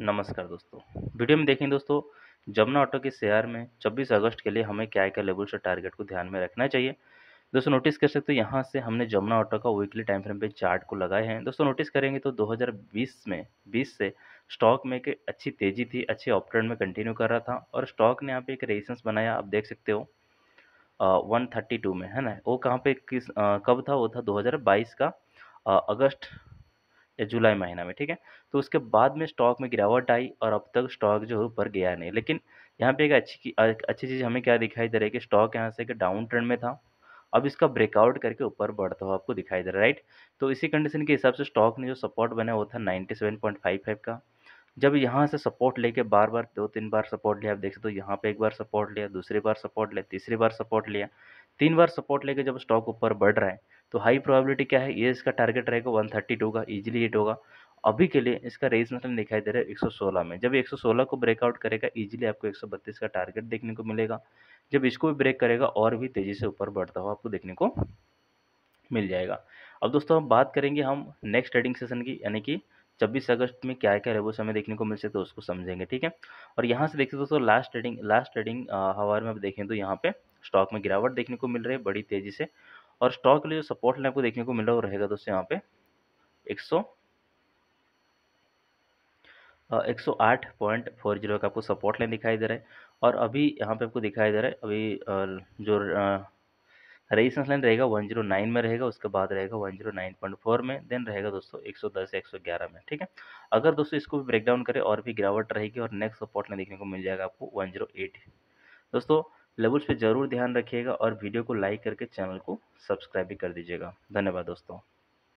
नमस्कार दोस्तों वीडियो में देखें दोस्तों जमुना ऑटो के शेयर में 26 अगस्त के लिए हमें क्या क्या लेवल से टारगेट को ध्यान में रखना चाहिए दोस्तों नोटिस कर सकते हो यहाँ से हमने जमुना ऑटो का वीकली टाइम फ्रेम पे चार्ट को लगाए हैं दोस्तों नोटिस करेंगे तो 2020 में 20 से स्टॉक में एक अच्छी तेज़ी थी अच्छे ऑपरेंड में कंटिन्यू कर रहा था और स्टॉक ने यहाँ पे एक रेजिस्टेंस बनाया आप देख सकते हो वन में है ना वो कहाँ पे किस कब था वो था दो का अगस्त या जुलाई महीना में ठीक है तो उसके बाद में स्टॉक में गिरावट आई और अब तक स्टॉक जो है ऊपर गया नहीं लेकिन यहाँ पे एक अच्छी अच्छी चीज़ हमें क्या दिखाई दे रही है कि स्टॉक यहाँ से एक डाउन ट्रेंड में था अब इसका ब्रेकआउट करके ऊपर बढ़ता हुआ आपको दिखाई दे रहा है राइट तो इसी कंडीशन के हिसाब से स्टॉक ने जो सपोर्ट बना वो था ninety seven point five five का जब यहाँ से सपोर्ट लेके बार बार दो तीन बार सपोर्ट लिया आप देख सकते हो यहाँ पे एक बार सपोर्ट लिया दूसरी बार सपोर्ट लिया तीसरी बार सपोर्ट लिया तीन बार सपोर्ट लेके जब स्टॉक ऊपर बढ़ रहा है तो हाई प्रोबेबिलिटी क्या है ये इसका टारगेट रहेगा वन थर्टी टू का ईजिली हिट होगा अभी के लिए इसका मतलब दिखाई दे रहा है सोलह में जब सोलह को ब्रेकआउट करेगा ईजिली आपको बत्तीस का टारगेट देखने को मिलेगा जब इसको भी ब्रेक करेगा और भी तेज़ी से ऊपर बढ़ता हुआ आपको देखने को मिल जाएगा अब दोस्तों हम बात करेंगे हम नेक्स्ट ट्रेडिंग सेशन की यानी कि छब्बीस अगस्त में क्या क्या रेबो समय देखने को मिल सकते तो उसको समझेंगे ठीक है और यहाँ से देखिए दोस्तों लास्ट ट्रेडिंग लास्ट ट्रेडिंग हवा में आप देखें तो यहाँ पे स्टॉक में गिरावट देखने को मिल रही है बड़ी तेज़ी से और स्टॉक के लिए जो सपोर्ट लाइन आपको देखने को मिला वो रहेगा दोस्तों यहाँ पे एक सौ एक सौ आठ पॉइंट फोर जीरो का आपको सपोर्ट लाइन दिखाई दे रहा है और अभी यहाँ पे आपको दिखाई दे रहा है अभी जो रेजिस्टेंस लाइन रहेगा वन जीरो नाइन में रहेगा उसके बाद रहेगा one zero nine point four में देन रहेगा दोस्तों एक सौ दस एक सौ ग्यारह में ठीक है अगर दोस्तों इसको भी ब्रेकडाउन करें और भी गिरावट रहेगी और नेक्स्ट सपोर्ट लाइन देखने को मिल जाएगा आपको वन जीरो एट दोस्तों लेवल्स पे ज़रूर ध्यान रखिएगा और वीडियो को लाइक करके चैनल को सब्सक्राइब भी कर दीजिएगा धन्यवाद दोस्तों